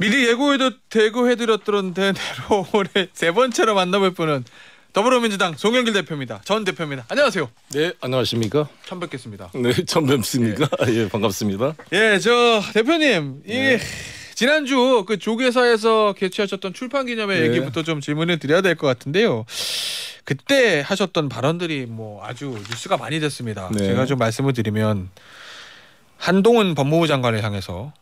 미리 예고해도 대고해드렸던데 대로 올해 세 번째로 만나볼 분은 더불어민주당 송영길 대표입니다. 전 대표입니다. 안녕하세요. 네, 안녕하십니까? 처음 뵙겠습니다. 네, 처음 뵙습니까? 예, 아, 예 반갑습니다. 예, 저 대표님 네. 이 지난주 그 조계사에서 개최하셨던 출판 기념회 네. 얘기부터 좀 질문을 드려야 될 것 같은데요. 그때 하셨던 발언들이 뭐 아주 뉴스가 많이 됐습니다. 네. 제가 좀 말씀을 드리면 한동훈 법무부 장관을 향해서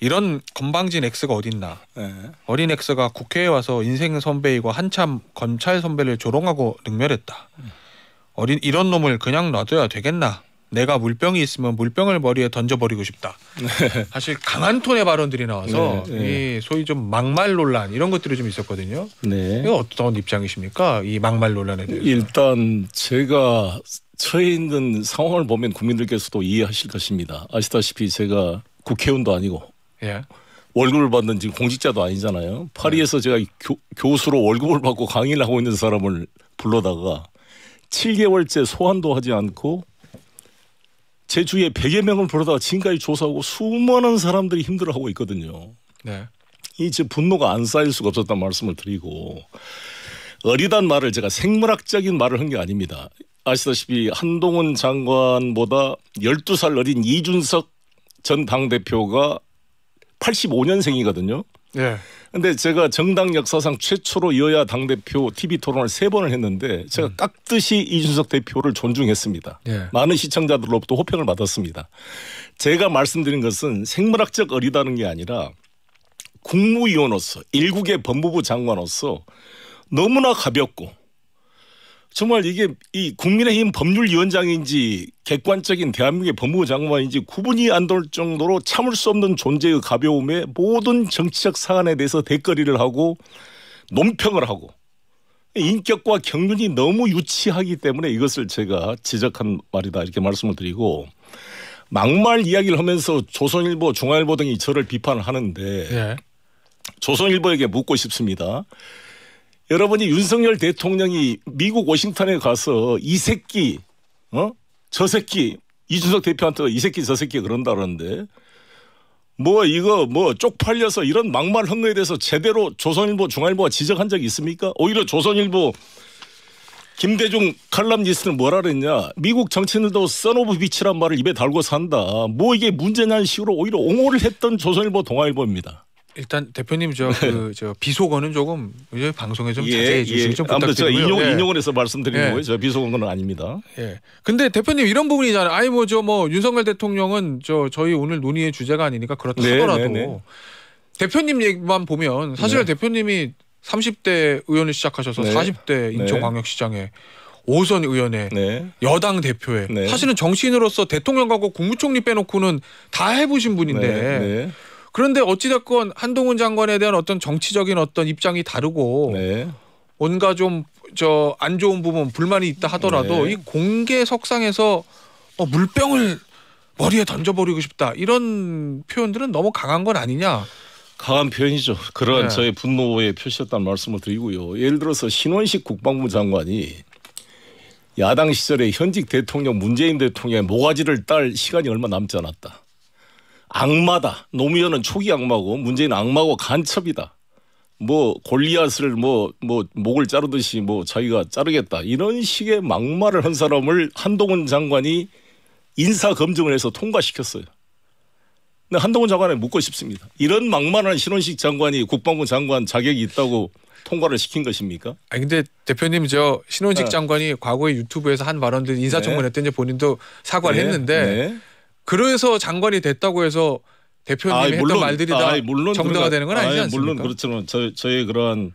이런 건방진 X가 어딨나. 네. 어린 X가 국회에 와서 인생 선배이고 한참 검찰 선배를 조롱하고 능멸했다. 음. 어린 이런 놈을 그냥 놔둬야 되겠나. 내가 물병이 있으면 물병을 머리에 던져버리고 싶다. 네. 사실 강한 톤의 발언들이 나와서 네, 네. 이 소위 좀 막말 논란 이런 것들이 좀 있었거든요. 네. 이거 어떤 입장이십니까? 이 막말 논란에 대해서. 일단 제가 처해 있는 상황을 보면 국민들께서도 이해하실 것입니다. 아시다시피 제가 국회의원도 아니고 예. 월급을 받는 지금 공직자도 아니잖아요. 파리에서 네. 제가 교, 교수로 월급을 받고 강의를 하고 있는 사람을 불러다가 7개월째 소환도 하지 않고 제 주위에 100여 명을 불러다가 지금까지 조사하고 수많은 사람들이 힘들어하고 있거든요. 네. 이제 분노가 안 쌓일 수가 없었다는 말씀을 드리고 어리단 말을 제가 생물학적인 말을 한 게 아닙니다. 아시다시피 한동훈 장관보다 12살 어린 이준석 전 당대표가 85년생이거든요. 예. 근데 제가 정당 역사상 최초로 여야 당 대표 TV 토론을 세 번을 했는데 제가 음. 깍듯이 이준석 대표를 존중했습니다. 예. 많은 시청자들로부터 호평을 받았습니다. 제가 말씀드린 것은 생물학적 어리다는 게 아니라 국무위원으로서 일국의 법무부 장관으로서 너무나 가볍고 정말 이게 이 국민의힘 법률위원장인지 객관적인 대한민국의 법무부 장관인지 구분이 안 될 정도로 참을 수 없는 존재의 가벼움에 모든 정치적 사안에 대해서 대거리를 하고 논평을 하고 인격과 경륜이 너무 유치하기 때문에 이것을 제가 지적한 말이다 이렇게 말씀을 드리고 막말 이야기를 하면서 조선일보, 중앙일보 등이 저를 비판을 하는데 네. 조선일보에게 묻고 싶습니다. 여러분이 윤석열 대통령이 미국 워싱턴에 가서 이 새끼, 어? 저 새끼, 이준석 대표한테 이 새끼 저 새끼 그런다 그러는데 뭐 이거 뭐 쪽팔려서 이런 막말 한 거에 대해서 제대로 조선일보 중앙일보가 지적한 적이 있습니까? 오히려 조선일보 김대중 칼럼니스트는 뭐라 그랬냐. 미국 정치인들도 써노브 비치란 말을 입에 달고 산다. 뭐 이게 문제냐는 식으로 오히려 옹호를 했던 조선일보 동아일보입니다. 일단 대표님 저그 네. 저 비속어는 조금 저희 방송에 좀 예, 자제해 주시기 예. 좀 부탁드리고요. 인용 예. 인용을 해서 말씀드리는 예. 거예요. 저 비속어는 아닙니다. 예. 근데 대표님 이런 부분이잖아요. 아니 뭐 저뭐 뭐 윤석열 대통령은 저 저희 오늘 논의의 주제가 아니니까 그렇다 네, 하더라도 네, 네. 대표님 얘기만 보면 사실 은 네. 대표님이 30대 의원을 시작하셔서 40대 인천광역시장에 오선 의원에 네. 여당 대표에 네. 사실은 정치인으로서 대통령하고 국무총리 빼놓고는 다 해보신 분인데 네. 그런데 어찌됐건 한동훈 장관에 대한 어떤 정치적인 어떤 입장이 다르고 네. 뭔가 좀저 안 좋은 부분 불만이 있다 하더라도 네. 이 공개 석상에서 어, 물병을 머리에 던져버리고 싶다 이런 표현들은 너무 강한 건 아니냐? 강한 표현이죠. 그러한 네. 저의 분노의 표시였다는 말씀을 드리고요. 예를 들어서 신원식 국방부 장관이 야당 시절에 현직 대통령 문재인 대통령의 모가지를 딸 시간이 얼마 남지 않았다. 악마다. 노무현은 초기 악마고 문재인 악마고 간첩이다. 뭐 골리앗을 뭐뭐 뭐 목을 자르듯이 뭐 자기가 자르겠다 이런 식의 막말을 한 사람을 한동훈 장관이 인사 검증을 해서 통과시켰어요. 근데 한동훈 장관에 묻고 싶습니다. 이런 막말한 신원식 장관이 국방부 장관 자격이 있다고 통과를 시킨 것입니까? 아니 근데 대표님 저 신원식 네. 장관이 과거에 유튜브에서 한 발언들 인사청문회 네. 때 이제 본인도 사과를 네. 했는데 네. 그래서 장관이 됐다고 해서 대표님이 아 했던 물론, 말들이 다아 물론 정당화 되는 건 아니지 아 않습니까? 물론 그렇지만 저, 저의 그러한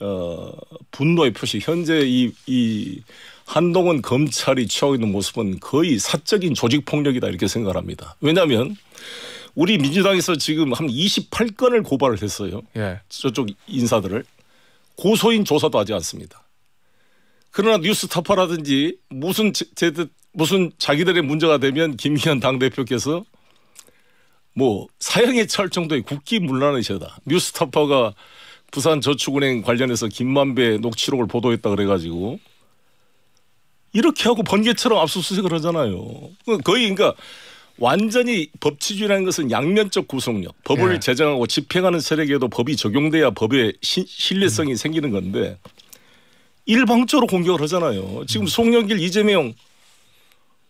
어, 분노의 표시 현재 이, 이 한동훈 검찰이 취하고 있는 모습은 거의 사적인 조직 폭력이다 이렇게 생각합니다. 왜냐하면 우리 민주당에서 지금 한 28건을 고발을 했어요. 예. 저쪽 인사들을 고소인 조사도 하지 않습니다. 그러나 뉴스타파라든지 무슨 제, 제, 무슨 자기들의 문제가 되면 김기현 당대표께서 뭐 사형에 처할 정도의 국기 문란의셔다. 뉴스타파가 부산 저축은행 관련해서 김만배 녹취록을 보도했다 그래가지고 이렇게 하고 번개처럼 압수수색을 하잖아요. 그 거의 그러니까 완전히 법치주의라는 것은 양면적 구속력, 법을 예. 제정하고 집행하는 세력에도 법이 적용돼야 법의 시, 신뢰성이 음. 생기는 건데 일방적으로 공격을 하잖아요. 지금 음. 송영길 이재명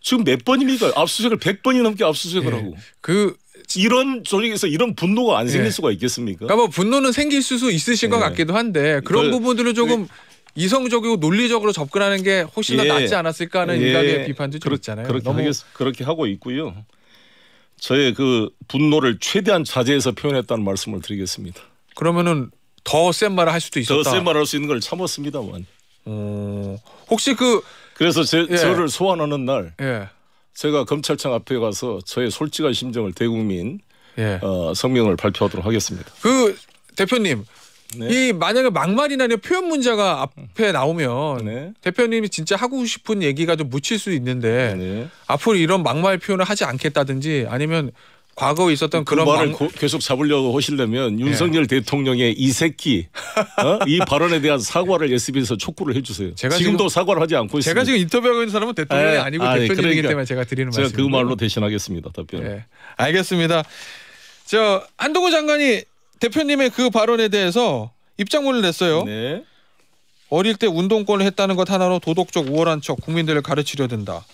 지금 몇 번입니까? 압수수색을 100번이 넘게 압수수색을 예. 하고. 그 이런 조직에서 이런 분노가 안 생길 예. 수가 있겠습니까? 그러니까 뭐 분노는 생길 수 있으신 것 예. 같기도 한데 그런 그러니까 부분들을 그 조금 이성적이고 논리적으로 접근하는 게 훨씬 더 예. 낫지 않았을까 하는 일각의 예. 비판도 좀 그렇, 있잖아요. 그렇게, 너무... 하겠, 그렇게 하고 있고요. 저의 그 분노를 최대한 자제해서 표현했다는 말씀을 드리겠습니다. 그러면은 더 센 말을 할 수도 있었다. 더 센 말을 할 수 있는 걸 참았습니다만. 음, 혹시 그 그래서 제, 예. 저를 소환하는 날 예. 제가 검찰청 앞에 가서 저의 솔직한 심정을 대국민 예. 어, 성명을 발표하도록 하겠습니다. 그 대표님 네. 이 만약에 막말이나 표현 문제가 앞에 나오면 네. 대표님이 진짜 하고 싶은 얘기가 좀 묻힐 수 있는데 네. 앞으로 이런 막말 표현을 하지 않겠다든지 아니면 과거에 있었던 그 그런 말을 방... 계속 잡으려고 하시려면 예. 윤석열 네. 대통령의 이 새끼 어? 이 발언에 대한 사과를 SBS에서 촉구를 해주세요. 제가 지금도 지금, 사과를 하지 않고 있습니다. 지금 인터뷰하고 있는 사람은 대통령이 아, 예. 니고 아, 예. 대표님이기 그러니까 때문에 제가 드리는 말씀. 제가 그 말로 대신하겠습니다. 답변. 네. 알겠습니다. 저 한동훈 장관이 대표님의 그 발언에 대해서 입장문을 냈어요. 네. 어릴 때 운동권을 했다는 것 하나로 도덕적 우월한 척 국민들을 가르치려 든다.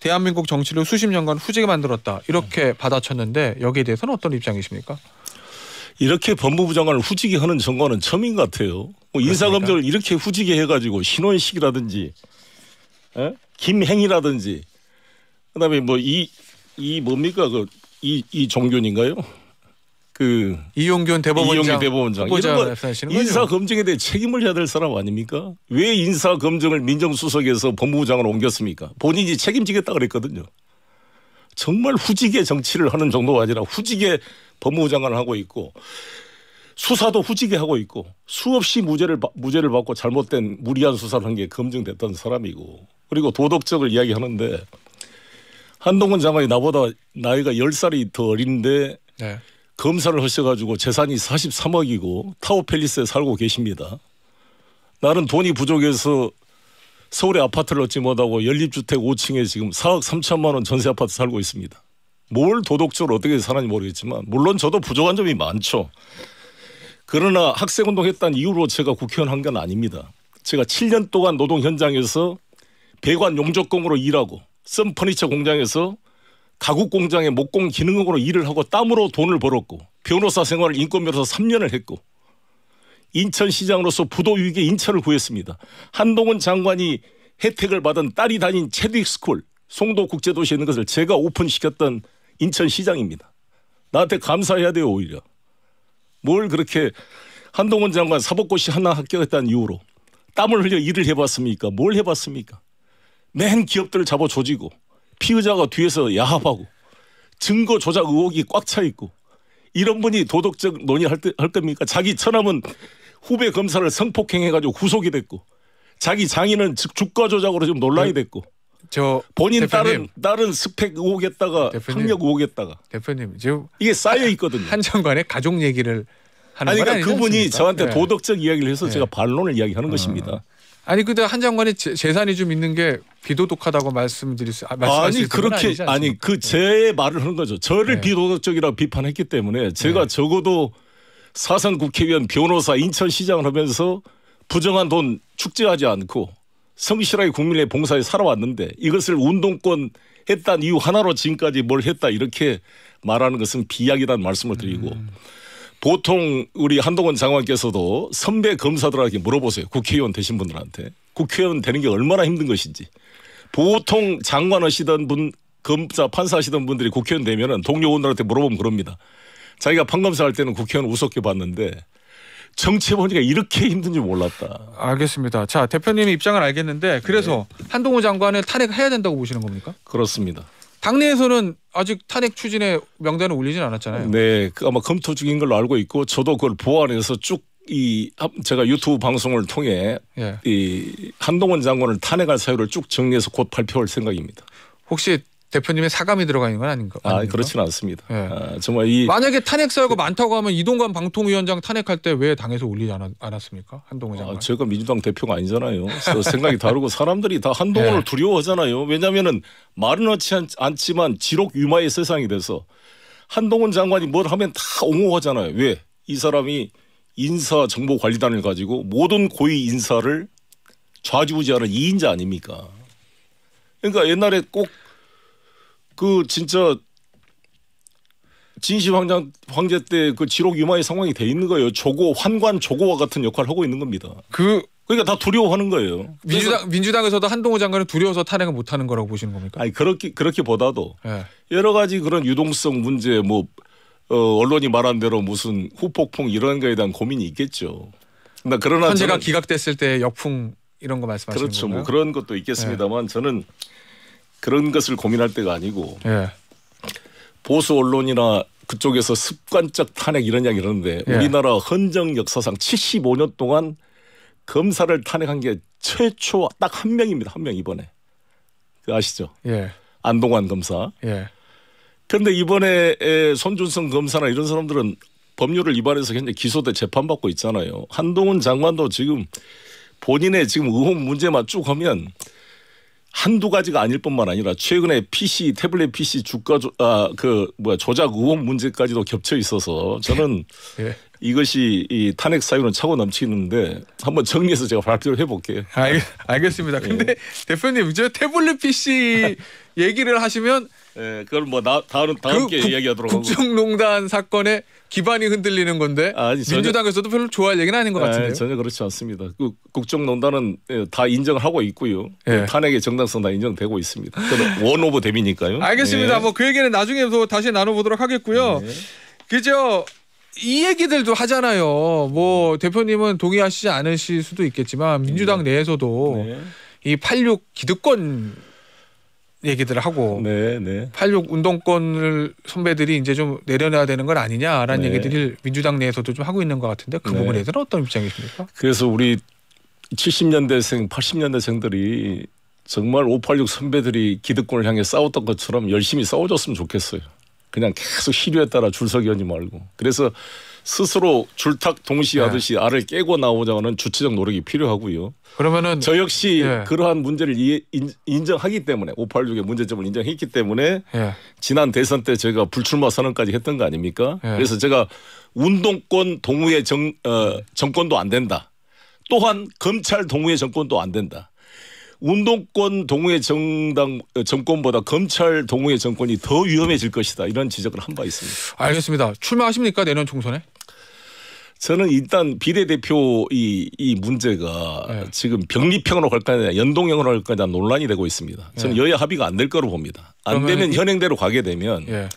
대한민국 정치를 수십 년간 후지게 만들었다 이렇게 음. 받아쳤는데 여기에 대해서는 어떤 입장이십니까? 이렇게 법무부 장관을 후지게 하는 정관은 처음인 것 같아요. 뭐 인사검증을 이렇게 후지게 해가지고 신원식이라든지 에? 김행이라든지 그다음에 뭐 이 이 뭡니까 그 이이 종교인가요? 그 이용균 대법원장, 이 대법원장 인사 검증에 대해 책임을 해야 될 사람 아닙니까? 왜 인사 검증을 민정수석에서 법무부 장으로 옮겼습니까? 본인이 책임지겠다 그랬거든요. 정말 후지게 정치를 하는 정도가 아니라 후지게 법무부 장관을 하고 있고 수사도 후지게 하고 있고 수없이 무죄를 무죄를 받고 잘못된 무리한 수사를 한 게 검증됐던 사람이고 그리고 도덕적을 이야기하는데 한동훈 장관이 나보다 나이가 열살이더 어린데 네. 검사를 하셔가지고 재산이 43억이고 타워팰리스에 살고 계십니다. 나는 돈이 부족해서 서울에 아파트를 얻지 못하고 연립주택 5층에 지금 4억 3천만 원 전세 아파트 살고 있습니다. 뭘 도덕적으로 어떻게 사는지 모르겠지만 물론 저도 부족한 점이 많죠. 그러나 학생운동했던 이유로 제가 국회의원 한 건 아닙니다. 제가 7년 동안 노동 현장에서 배관 용접공으로 일하고 썬 퍼니처 공장에서 가구 공장의 목공 기능으로 일을 하고 땀으로 돈을 벌었고 변호사 생활을 인권 변호사 3년을 했고 인천시장으로서 부도위기에 인천을 구했습니다. 한동훈 장관이 혜택을 받은 딸이 다닌 체딕스쿨 송도국제도시에 있는 것을 제가 오픈시켰던 인천시장입니다. 나한테 감사해야 돼요 오히려. 뭘 그렇게 한동훈 장관 사법고시 하나 합격했다는 이유로 땀을 흘려 일을 해봤습니까? 뭘 해봤습니까? 맨 기업들을 잡아 조지고 피의자가 뒤에서 야합하고 증거 조작 의혹이 꽉 차 있고 이런 분이 도덕적 논의할 때, 할 겁니까? 자기 처남은 후배 검사를 성폭행해가지고 후속이 됐고 자기 장인은 즉 주가 조작으로 지금 논란이 네. 됐고 저 본인 대표님, 딸은 딸은 스펙 의혹에다가 학력 의혹에다가 대표님 지금 이게 쌓여 있거든요. 한 장관의 가족 얘기를 하는 아니, 그러니까 그분이 않습니까? 저한테 네. 도덕적 이야기를 해서 네. 제가 반론을 이야기하는 어. 것입니다. 아니 근데 한 장관이 재, 재산이 좀 있는 게 비도덕하다고 말씀드릴 수 아, 말씀하실 아니 그렇게 아니 그제 네. 말을 하는 거죠. 저를 네. 비도덕적이라고 비판했기 때문에 제가 네. 적어도 사선 국회의원 변호사 인천시장을 하면서 부정한 돈 축제하지 않고 성실하게 국민의 봉사에 살아왔는데 이것을 운동권 했다는 이유 하나로 지금까지 뭘 했다 이렇게 말하는 것은 비약이라는 말씀을 드리고 음. 보통 우리 한동훈 장관께서도 선배 검사들에게 물어보세요. 국회의원 되신 분들한테. 국회의원 되는 게 얼마나 힘든 것인지. 보통 장관 하시던 분, 검사, 판사 하시던 분들이 국회의원 되면은 동료원들한테 의 물어보면 그럽니다. 자기가 판검사 할 때는 국회의원 우습게 봤는데 정치 보니까 이렇게 힘든 줄 몰랐다. 알겠습니다. 자 대표님의 입장을 알겠는데 그래서 네. 한동훈 장관을 탄핵해야 된다고 보시는 겁니까? 그렇습니다. 당내에서는 아직 탄핵 추진의 명단을 올리진 않았잖아요. 네, 그 아마 검토 중인 걸로 알고 있고 저도 그걸 보완해서 쭉. 이 제가 유튜브 방송을 통해 예. 이 한동훈 장관을 탄핵할 사유를 쭉 정리해서 곧 발표할 생각입니다. 혹시 대표님의 사감이 들어가 있는 건 아닌가? 아, 그렇지는 않습니다. 네. 아, 정말 이 만약에 탄핵 사유가 많다고 하면 이동관 방통위원장 탄핵할 때 왜 당에서 올리지 않았, 습니까 한동훈 아, 장관. 아, 제가 민주당 대표가 아니잖아요. 생각이 다르고 사람들이 다 한동훈을 네. 두려워하잖아요. 왜냐하면은 말은 하지 않지만 지록 유마의 세상이 돼서 한동훈 장관이 뭘 하면 다 옹호하잖아요. 왜? 이 사람이 인사정보관리단을 가지고 모든 고위 인사를 좌지우지하는 이인자 아닙니까? 그러니까 옛날에 꼭그 진짜 진시 황장 황제 때 그 지록 유마의 상황이 돼 있는 거예요. 조고 환관 조고와 같은 역할을 하고 있는 겁니다. 그 그러니까 다 두려워하는 거예요. 민주당 민주당에서도 한동호 장관은 두려워서 탄핵을 못 하는 거라고 보시는 겁니까? 아니 그렇게 그렇게보다도 네. 예. 여러 가지 그런 유동성 문제 뭐 어, 언론이 말한 대로 무슨 후폭풍 이런 거에 대한 고민이 있겠죠. 그러나 그러나 현재가 기각됐을 때 역풍 이런 거 말씀하시는 거죠. 그렇죠. 뭐 건가요? 뭐 그런 것도 있겠습니다만 네. 저는 그런 것을 고민할 때가 아니고 예. 보수 언론이나 그쪽에서 습관적 탄핵 이런 이야기 이러는데 예. 우리나라 헌정 역사상 75년 동안 검사를 탄핵한 게 최초 딱 한 명입니다. 한 명 이번에 그 아시죠? 예. 안동환 검사. 예. 그런데 이번에 손준성 검사나 이런 사람들은 법률을 위반해서 굉장히 기소돼 재판받고 있잖아요. 한동훈 장관도 지금 본인의 지금 의혹 문제만 쭉 하면 한두 가지가 아닐 뿐만 아니라 최근에 PC 태블릿 PC 주가 조, 아 그 뭐야 조작 의혹 문제까지도 겹쳐 있어서 저는 예. 이것이 이 탄핵 사유는 차고 넘치는데 한번 정리해서 제가 발표를 해볼게요. 알, 알겠습니다. 근데 예. 대표님 이제 태블릿 PC 얘기를 하시면 예, 그걸 뭐 나, 다음 다음 그, 기 이야기하도록 하고. 국정농단 사건의 기반이 흔들리는 건데 아, 아니, 전혀, 민주당에서도 별로 좋아할 얘기는 아닌 것 아, 같은데요. 전혀 그렇지 않습니다. 그, 국정농단은 예, 다 인정을 하고 있고요. 예. 그 탄핵의 정당성 다 인정되고 있습니다. 원 오브 데미니까요. 알겠습니다. 예. 뭐그 얘기는 나중에 또 다시 나눠보도록 하겠고요. 예. 그죠? 이 얘기들도 하잖아요. 뭐 음. 대표님은 동의하시지 않으실 수도 있겠지만 민주당 예. 내에서도 이 86 기득권 얘기들을 하고 네, 네. 86 운동권을 선배들이 이제 좀 내려놔야 되는 건 아니냐라는 네. 얘기들을 민주당 내에서도 좀 하고 있는 것 같은데 그 네. 부분에 대해서는 어떤 입장이십니까? 그래서 우리 70년대생, 80년대생들이 정말 586 선배들이 기득권을 향해 싸웠던 것처럼 열심히 싸워줬으면 좋겠어요. 그냥 계속 시류에 따라 줄 서기 하지 말고. 그래서 스스로 줄탁 동시하듯이 네. 알을 깨고 나오자는 주체적 노력이 필요하고요. 그러면은 저 역시 예. 그러한 문제를 이해, 인정하기 때문에 586의 문제점을 인정했기 때문에 예. 지난 대선 때 제가 불출마 선언까지 했던 거 아닙니까? 예. 그래서 제가 운동권 동호회 정, 어, 정권도 안 된다. 또한 검찰 동호회 정권도 안 된다. 운동권 동호회 정당 어, 정권보다 검찰 동호회 정권이 더 위험해질 것이다 이런 지적을 한 바 있습니다. 알겠습니다. 출마하십니까 내년 총선에? 저는 일단 비례대표 이, 이 문제가 네. 지금 병립형으로 갈 거냐 연동형으로 갈 거냐 논란이 되고 있습니다. 저는 네. 여야 합의가 안 될 거로 봅니다. 안 되면 현행대로 가게 되면 네.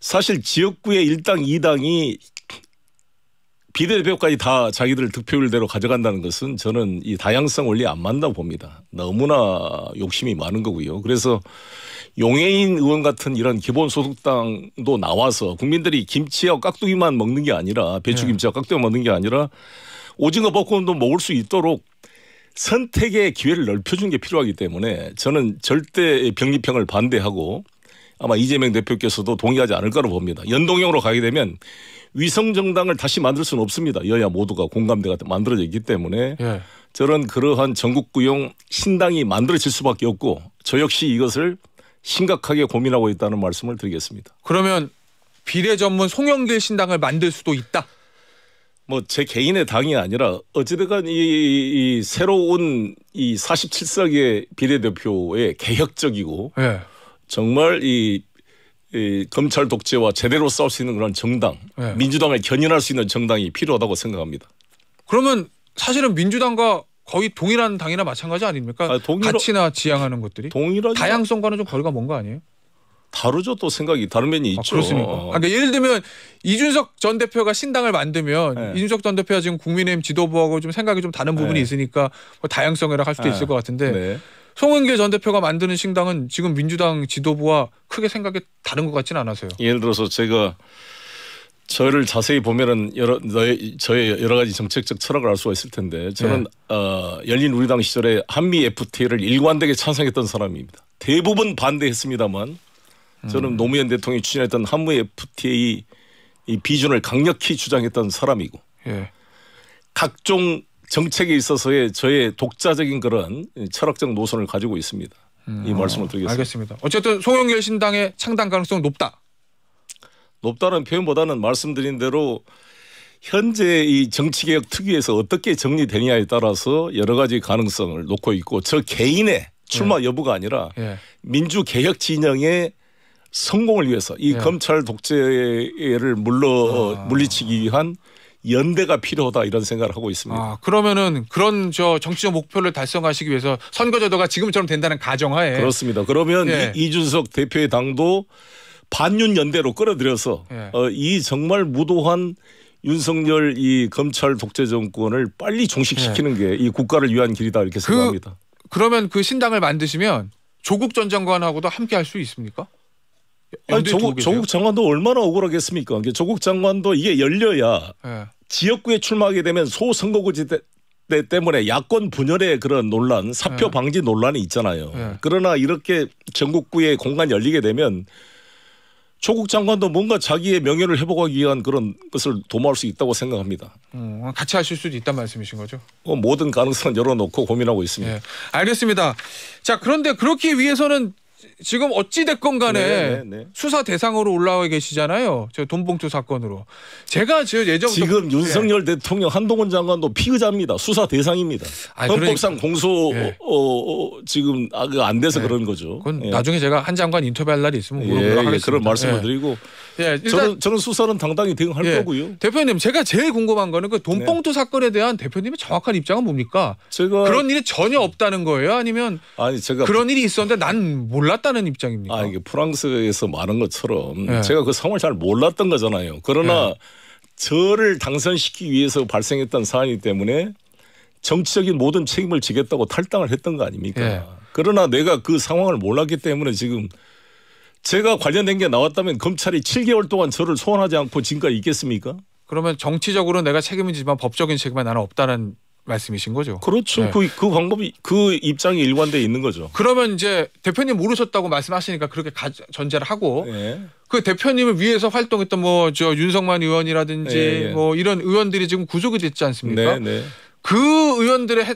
사실 지역구의 1당 2당이 비례대표까지 다 자기들 득표율대로 가져간다는 것은 저는 이 다양성 원리 에안맞는다고 봅니다. 너무나 욕심이 많은 거고요. 그래서 용해인 의원 같은 이런 기본소득당도 나와서 국민들이 김치와 깍두기만 먹는 게 아니라 배추김치와 네. 깍두기 먹는 게 아니라 오징어 볶음도 먹을 수 있도록 선택의 기회를 넓혀준 게 필요하기 때문에 저는 절대 병립형을 반대하고 아마 이재명 대표께서도 동의하지 않을까로 봅니다. 연동형으로 가게 되면 위성 정당을 다시 만들 수는 없습니다. 여야 모두가 공감대가 만들어져 있기 때문에 예. 저런 그러한 전국구용 신당이 만들어질 수밖에 없고 저 역시 이것을 심각하게 고민하고 있다는 말씀을 드리겠습니다. 그러면 비례 전문 송영길 신당을 만들 수도 있다. 뭐 제 개인의 당이 아니라 어찌됐건 이, 이, 이 새로운 이 47석의 비례대표의 개혁적이고 예. 정말 이, 이 검찰 독재와 제대로 싸울 수 있는 그런 정당, 네. 민주당을 견인할 수 있는 정당이 필요하다고 생각합니다. 그러면 사실은 민주당과 거의 동일한 당이나 마찬가지 아닙니까? 아, 동일하... 가치나 지향하는 것들이 동일하 다양성과는 좀 거리가 먼 거 아니에요? 다르죠 또 생각이 다른 면이 아, 있죠. 아, 그렇습니까? 어. 아, 그러니까 예를 들면 이준석 전 대표가 신당을 만들면 네. 이준석 전 대표가 지금 국민의힘 지도부하고 좀 생각이 좀 다른 부분이 네. 있으니까 뭐 다양성이라 할 수도 네. 있을 것 같은데 네. 송은계 전 대표가 만드는 신당은 지금 민주당 지도부와 크게 생각이 다른 것 같지는 않아서요. 예를 들어서 제가 저를 자세히 보면은 여러 너의, 저의 여러 가지 정책적 철학을 알 수가 있을 텐데 저는 네. 어, 열린 우리당 시절에 한미 FTA를 일관되게 찬성했던 사람입니다. 대부분 반대했습니다만 저는 음. 노무현 대통령이 추진했던 한미 FTA 이 비준을 강력히 주장했던 사람이고 예. 각종 정책에 있어서의 저의 독자적인 그런 철학적 노선을 가지고 있습니다. 음, 이 어, 말씀을 드리겠습니다. 알겠습니다. 어쨌든 송영길 신당의 창당 가능성 높다. 높다는 표현보다는 말씀드린 대로 현재 이 정치개혁 특위에서 어떻게 정리되느냐에 따라서 여러 가지 가능성을 놓고 있고 저 개인의 출마 예. 여부가 아니라 예. 민주개혁 진영의 성공을 위해서 이 예. 검찰 독재를 물러 아. 물리치기 위한 연대가 필요하다 이런 생각을 하고 있습니다. 아, 그러면은 그런 저 정치적 목표를 달성하시기 위해서 선거제도가 지금처럼 된다는 가정하에 그렇습니다. 그러면 예. 이, 이준석 대표의 당도 반윤 연대로 끌어들여서 예. 어, 이 정말 무도한 윤석열 이 검찰 독재 정권을 빨리 종식시키는 예. 게이 국가를 위한 길이다 이렇게 그 생각합니다. 그러면 그 신당을 만드시면 조국 전 장관하고도 함께 할 수 있습니까? 아니, 조국, 조국 장관도 얼마나 억울하겠습니까? 조국 장관도 이게 열려야 네. 지역구에 출마하게 되면 소선거구지대 때문에 야권 분열의 그런 논란, 사표 네. 방지 논란이 있잖아요. 네. 그러나 이렇게 전국구에 공간 열리게 되면 조국 장관도 뭔가 자기의 명예를 회복하기 위한 그런 것을 도모할 수 있다고 생각합니다. 음, 같이 하실 수도 있단 말씀이신 거죠? 어, 모든 가능성 열어놓고 고민하고 있습니다. 알겠습니다. 자 그런데 그렇게 위해서는 지금 어찌 됐건 간에 네, 네, 네. 수사 대상으로 올라와 계시잖아요. 저 돈봉투 사건으로. 제가 예전부터 지금 예. 윤석열 대통령 한동훈 장관도 피의자입니다. 수사 대상입니다. 아니, 그러니까. 헌법상 그러니까. 공소 예. 어, 어, 지금 아, 그 안 돼서 예. 그런 거죠. 그건 나중에 제가 한 장관 인터뷰할 날이 있으면 물어보도록 예, 하겠습니다. 그런 말씀을 드리고 예, 일단 저는, 저는 수사는 당당히 대응할 예, 거고요. 대표님 제가 제일 궁금한 거는 그 돈봉투 네. 사건에 대한 대표님의 정확한 입장은 뭡니까? 제가 그런 일이 전혀 없다는 거예요? 아니면 아니 제가 그런 일이 있었는데 난 몰랐다는 입장입니까? 아 이게 프랑스에서 많은 것처럼 예. 제가 그 상황을 잘 몰랐던 거잖아요. 그러나 예. 저를 당선시키기 위해서 발생했던 사안이 때문에 정치적인 모든 책임을 지겠다고 탈당을 했던 거 아닙니까? 예. 그러나 내가 그 상황을 몰랐기 때문에 지금 제가 관련된 게 나왔다면 검찰이 7개월 동안 저를 소환하지 않고 지금까지 있겠습니까? 그러면 정치적으로 내가 책임은 지만 법적인 책임은 나는 없다는 말씀이신 거죠. 그렇죠. 네. 그, 그 방법이 그 입장이 일관돼 있는 거죠. 그러면 이제 대표님 모르셨다고 말씀하시니까 그렇게 가, 전제를 하고 네. 그 대표님을 위해서 활동했던 뭐 저 윤석만 의원이라든지 네, 네. 뭐 이런 의원들이 지금 구속이 됐지 않습니까? 네, 네. 그 의원들의 해,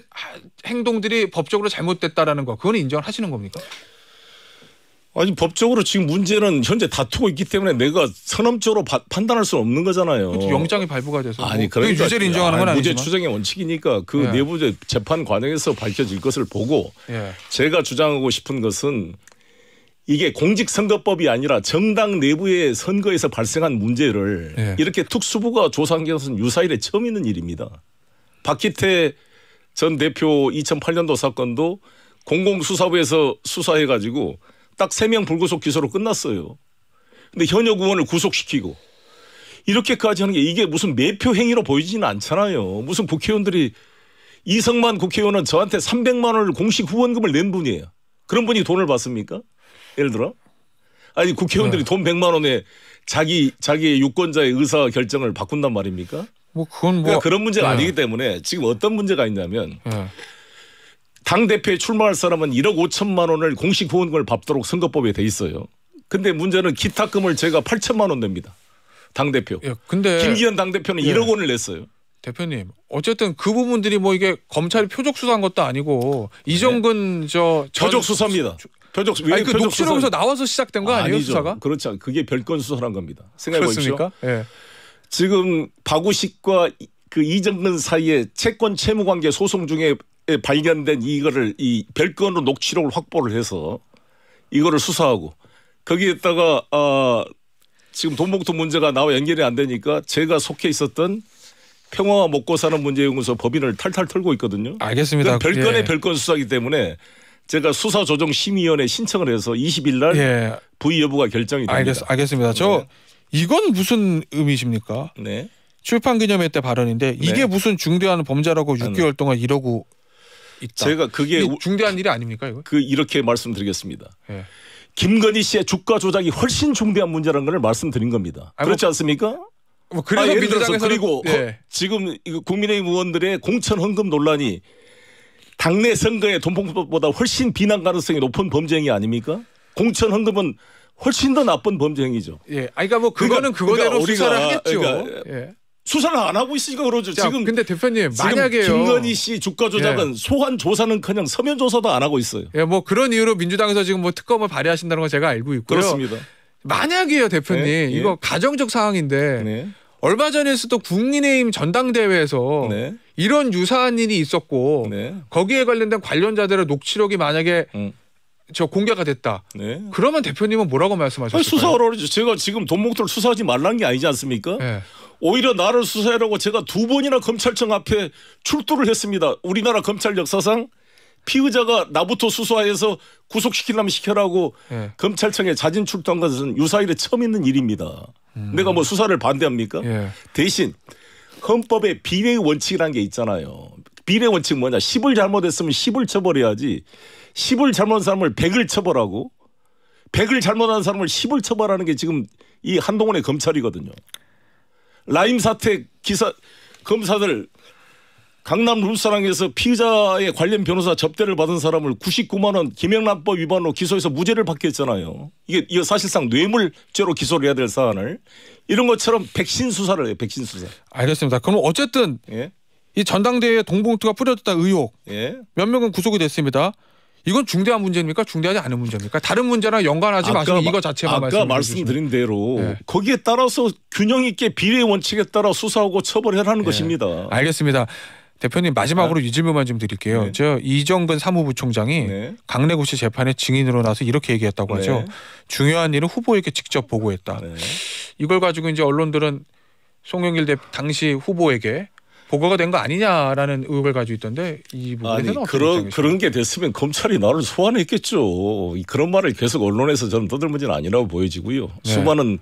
행동들이 법적으로 잘못됐다라는 거 그건 인정을 하시는 겁니까? 아니 법적으로 지금 문제는 현재 다투고 있기 때문에 내가 선언적으로 바, 판단할 수는 없는 거잖아요. 영장이 발부가 돼서 뭐 아니 뭐 그러니까 유죄를 인정하는 아니, 건 아니지만 무죄 추정의 원칙이니까 그 예. 내부 재판 관행에서 밝혀질 것을 보고 예. 제가 주장하고 싶은 것은 이게 공직선거법이 아니라 정당 내부의 선거에서 발생한 문제를 예. 이렇게 특수부가 조사한 것은 유사일에 처음 있는 일입니다. 박희태 전 대표 2008년도 사건도 공공수사부에서 수사해가지고 딱세명 불구속 기소로 끝났어요. 근데 현역 의원을 구속시키고 이렇게까지 하는 게 이게 무슨 매표 행위로 보이지는 않잖아요. 무슨 국회의원들이 이성만 국회의원은 저한테 300만 원을 공식 후원금을 낸 분이에요. 그런 분이 돈을 받습니까? 예를 들어 아니 국회의원들이 네. 돈 100만 원에 자기 자기의 유권자의 의사 결정을 바꾼단 말입니까? 뭐 그건 뭐 그러니까 그런 문제가 네. 아니기 때문에 지금 어떤 문제가 있냐면 네. 당 대표에 출마할 사람은 1억 5천만 원을 공식 후원금을 받도록 선거법에 돼 있어요. 근데 문제는 기타금을 제가 8천만 원 냅니다. 당 대표. 예, 근데 김기현 당 대표는 예. 1억 원을 냈어요. 대표님 어쨌든 그 부분들이 뭐 이게 검찰이 표적 수사한 것도 아니고 이정근 네. 저 표적 수사입니다. 표적 수사. 아니 그 녹취록에서 나와서 시작된 거 아, 아니에요 아니죠. 수사가? 그렇죠. 그게 별건 수사란 겁니다. 생각해 보십시오. 예. 지금 박우식과 그 이정근 사이에 채권 채무 관계 소송 중에 발견된 이거를 이 별건으로 녹취록을 확보를 해서 이거를 수사하고 거기에다가 아 지금 돈봉투 문제가 나와 연결이 안 되니까 제가 속해 있었던 평화와 먹고 사는 문제연구소 법인을 탈탈 털고 있거든요. 알겠습니다. 별건의 예. 별건 수사기 때문에 제가 수사조정심의위원회 신청을 해서 20일 날 예. 부의 여부가 결정이 됩니다. 알겠, 알겠습니다. 저 네. 이건 무슨 의미십니까? 네. 출판 기념회 때 발언인데 이게 네. 무슨 중대한 범죄라고 6개월 동안 이러고 있다. 제가 그게 중대한 일이 아닙니까 이거? 그 이렇게 말씀드리겠습니다. 예. 김건희 씨의 주가 조작이 훨씬 중대한 문제라는 것을 말씀드린 겁니다. 아니, 뭐 그렇지 뭐, 않습니까? 뭐 그래서 아, 예를 들어서 그리고 예. 허, 지금 국민의힘 의원들의 공천 헌금 논란이 당내 선거의 돈봉법보다 훨씬 비난 가능성이 높은 범죄행위 아닙니까? 공천 헌금은 훨씬 더 나쁜 범죄 행위죠. 예, 아니, 그러니까 뭐 그거는 그러니까, 그거대로 그러니까 우리가, 하겠죠. 그러니까, 예. 수사를 안 하고 있으니까 그러죠. 자, 지금 근데 대표님 만약에 김건희 씨 주가 조작은 예. 소환 조사는 그냥 서면 조사도 안 하고 있어요. 예, 뭐 그런 이유로 민주당에서 지금 뭐 특검을 발의하신다는 걸 제가 알고 있고요. 그렇습니다. 만약에요, 대표님 네, 예. 이거 네. 가정적 상황인데 네. 얼마 전에서 도 국민의힘 전당대회에서 네. 이런 유사한 일이 있었고 네. 거기에 관련된 관련자들의 녹취록이 만약에 음. 저 공개가 됐다. 네. 그러면 대표님은 뭐라고 말씀하셨을까요? 수사 어려죠. 제가 지금 돈 목돈 수사하지 말라는 게 아니지 않습니까? 네. 오히려 나를 수사하라고 제가 두 번이나 검찰청 앞에 출두를 했습니다. 우리나라 검찰 역사상 피의자가 나부터 수사해서 구속시키려면 시켜라고 예. 검찰청에 자진 출두한 것은 유사일에 처음 있는 일입니다. 음. 내가 뭐 수사를 반대합니까? 예. 대신 헌법에 비례 의 원칙이라는 게 있잖아요. 비례 원칙 뭐냐? 10을 잘못했으면 10을 처벌해야지. 10을 잘못한 사람을 100을 처벌하고 100을 잘못한 사람을 10을 처벌하는 게 지금 이 한동훈의 검찰이거든요. 라임 사태 기사 검사들 강남 룸사랑에서 피의자의 관련 변호사 접대를 받은 사람을 99만 원 김영란법 위반으로 기소해서 무죄를 받게 했잖아요. 이게 이거 사실상 뇌물죄로 기소를 해야 될 사안을 이런 것처럼 백신 수사를 해요. 백신 수사. 알겠습니다. 그럼 어쨌든 예? 이 전당대회에 동봉투가 뿌려졌다 의혹 예? 몇 명은 구속이 됐습니다. 이건 중대한 문제입니까? 중대하지 않은 문제입니까? 다른 문제랑 연관하지 마시고 이거 자체만 말씀해 말씀드린 대로 네. 거기에 따라서 균형 있게 비례 원칙에 따라 수사하고 처벌해라는 네. 것입니다. 알겠습니다. 대표님 마지막으로 아, 이 질문만 좀 드릴게요. 네. 저 이정근 사무부총장이 네. 강내구시 재판에 증인으로 나서 이렇게 얘기했다고 하죠. 네. 중요한 일은 후보에게 직접 보고했다. 네. 이걸 가지고 이제 언론들은 송영길 대 당시 후보에게 보고가 된 거 아니냐라는 의혹을 가지고 있던데 이 부분에 그런 그런 게 됐으면 검찰이 나를 소환했겠죠. 그런 말을 계속 언론에서 저는 떠들문제는 아니라고 보여지고요. 네. 수많은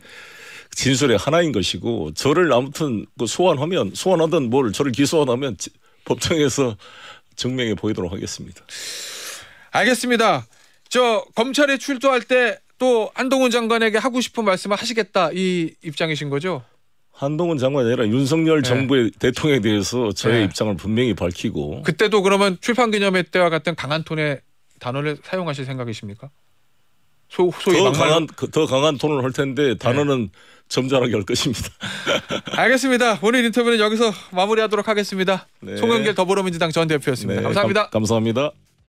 진술의 하나인 것이고 저를 아무튼 그 소환하면 소환하든 뭘 저를 기소하면 법정에서 증명해 보이도록 하겠습니다. 알겠습니다. 저 검찰에 출두할 때또 한동훈 장관에게 하고 싶은 말씀을 하시겠다 이 입장이신 거죠? 한동훈 장관이 아니라 윤석열 네. 정부의 대통령에 대해서 저의 네. 입장을 분명히 밝히고 그때도 그러면 출판 기념회 때와 같은 강한 톤의 단어를 사용하실 생각이십니까? 소, 더 막말... 강한 그, 더 강한 톤을 할 텐데 네. 단어는 네. 점잖하게 할 것입니다. 알겠습니다. 오늘 인터뷰는 여기서 마무리하도록 하겠습니다. 네. 송영길 더불어민주당 전 대표였습니다. 네. 감사합니다. 감, 감사합니다.